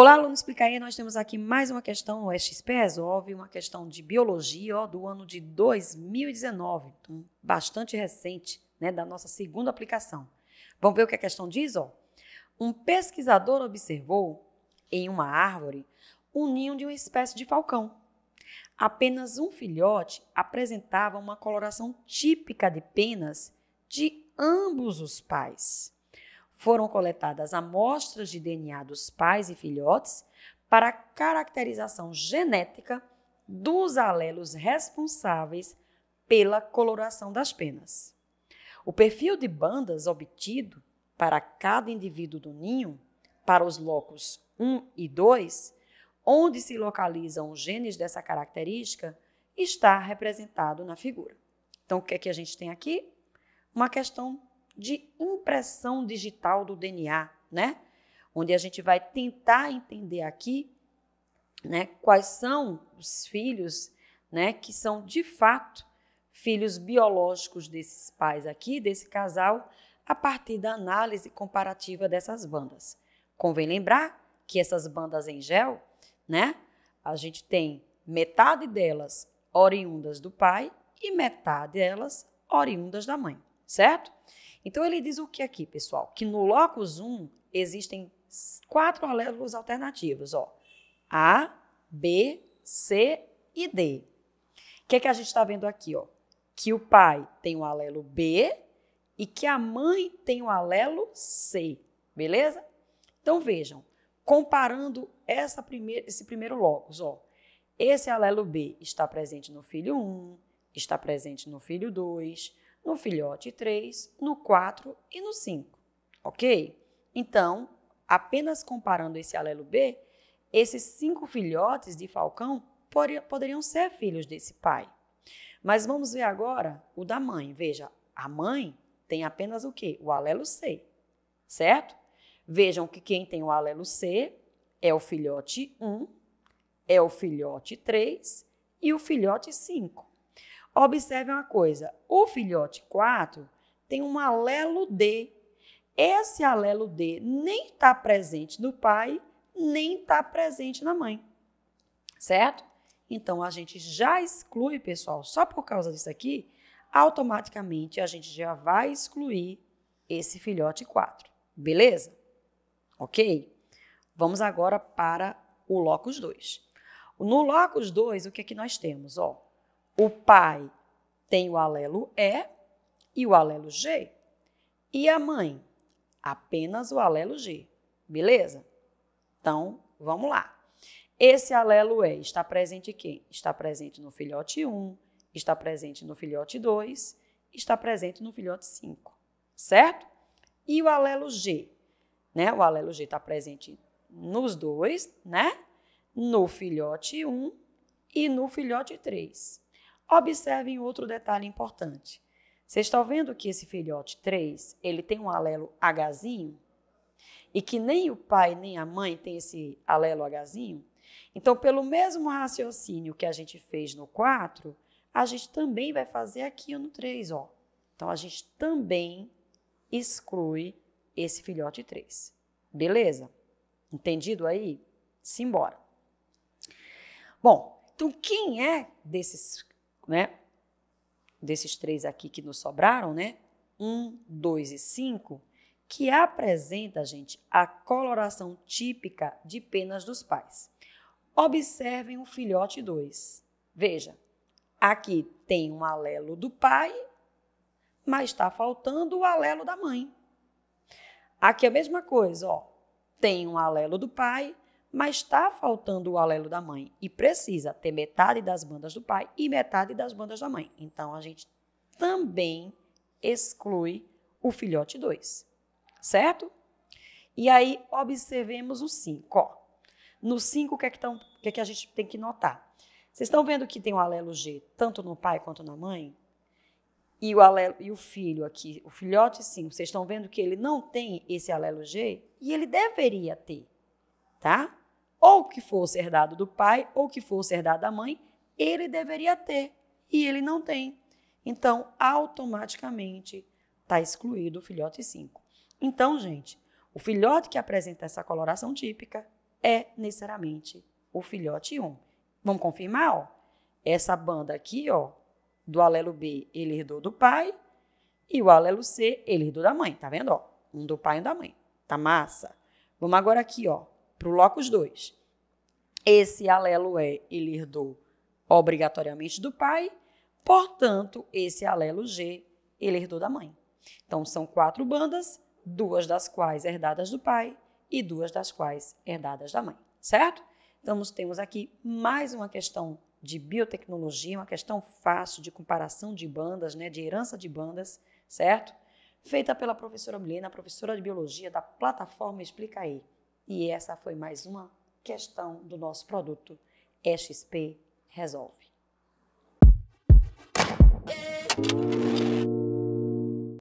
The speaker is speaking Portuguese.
Olá, aluno Explicaí, nós temos aqui mais uma questão, o XP Resolve, uma questão de biologia ó, do ano de 2019, então, bastante recente, né, da nossa segunda aplicação. Vamos ver o que a questão diz? Ó. Um pesquisador observou em uma árvore o um ninho de uma espécie de falcão. Apenas um filhote apresentava uma coloração típica de penas de ambos os pais foram coletadas amostras de DNA dos pais e filhotes para caracterização genética dos alelos responsáveis pela coloração das penas. O perfil de bandas obtido para cada indivíduo do ninho, para os locos 1 e 2, onde se localizam os genes dessa característica, está representado na figura. Então, o que é que a gente tem aqui? Uma questão de impressão digital do DNA, né? Onde a gente vai tentar entender aqui, né, quais são os filhos, né, que são de fato filhos biológicos desses pais aqui, desse casal, a partir da análise comparativa dessas bandas. Convém lembrar que essas bandas em gel, né, a gente tem metade delas oriundas do pai e metade delas oriundas da mãe certo? Então ele diz o que aqui, pessoal? Que no locus 1 existem quatro alégolos alternativos, ó. A, B, C e D. O que, é que a gente está vendo aqui, ó? Que o pai tem o alelo B e que a mãe tem o alelo C, beleza? Então vejam, comparando essa primeir, esse primeiro locus, ó. Esse alelo B está presente no filho 1, está presente no filho 2, no filhote 3, no 4 e no 5, ok? Então, apenas comparando esse alelo B, esses cinco filhotes de falcão poderiam ser filhos desse pai. Mas vamos ver agora o da mãe. Veja, a mãe tem apenas o quê? O alelo C, certo? Vejam que quem tem o alelo C é o filhote 1, é o filhote 3 e o filhote 5. Observe uma coisa: o filhote 4 tem um alelo D. Esse alelo D nem está presente no pai, nem está presente na mãe. Certo? Então a gente já exclui, pessoal, só por causa disso aqui, automaticamente a gente já vai excluir esse filhote 4. Beleza? Ok? Vamos agora para o locus 2. No locus 2, o que é que nós temos? Ó, o pai tem o alelo E é e o alelo G. E a mãe, apenas o alelo G. Beleza? Então, vamos lá. Esse alelo E é, está presente em quem? Está presente no filhote 1, está presente no filhote 2, está presente no filhote 5, certo? E o alelo G, né? O alelo G está presente nos dois, né? No filhote 1 e no filhote 3. Observem outro detalhe importante. Vocês estão vendo que esse filhote 3, ele tem um alelo Hzinho? E que nem o pai nem a mãe tem esse alelo Hzinho? Então, pelo mesmo raciocínio que a gente fez no 4, a gente também vai fazer aqui no 3, ó. Então, a gente também exclui esse filhote 3. Beleza? Entendido aí? Simbora. Bom, então quem é desses né? Desses três aqui que nos sobraram, né? Um, dois e cinco, que apresenta, gente, a coloração típica de penas dos pais. Observem o filhote 2. Veja, aqui tem um alelo do pai, mas está faltando o alelo da mãe. Aqui é a mesma coisa, ó. Tem um alelo do pai, mas está faltando o alelo da mãe e precisa ter metade das bandas do pai e metade das bandas da mãe. Então a gente também exclui o filhote 2, certo? E aí observemos o 5. No 5, o que é que, tão, que, é que a gente tem que notar? Vocês estão vendo que tem o alelo G tanto no pai quanto na mãe? E o, alelo, e o filho aqui, o filhote 5, vocês estão vendo que ele não tem esse alelo G? E ele deveria ter, tá? ou que fosse herdado do pai ou que fosse herdado da mãe, ele deveria ter e ele não tem. Então, automaticamente está excluído o filhote 5. Então, gente, o filhote que apresenta essa coloração típica é necessariamente o filhote 1. Um. Vamos confirmar, ó? Essa banda aqui, ó, do alelo B, ele herdou do pai, e o alelo C, ele herdou da mãe, tá vendo, ó? Um do pai e um da mãe. Tá massa. Vamos agora aqui, ó, para o locus 2. Esse alelo E é ele herdou obrigatoriamente do pai, portanto, esse alelo G ele herdou da mãe. Então, são quatro bandas, duas das quais herdadas do pai e duas das quais herdadas da mãe, certo? Então, temos aqui mais uma questão de biotecnologia, uma questão fácil de comparação de bandas, né, de herança de bandas, certo? Feita pela professora Milena, professora de biologia da plataforma Explica aí. E essa foi mais uma questão do nosso produto EXP Resolve.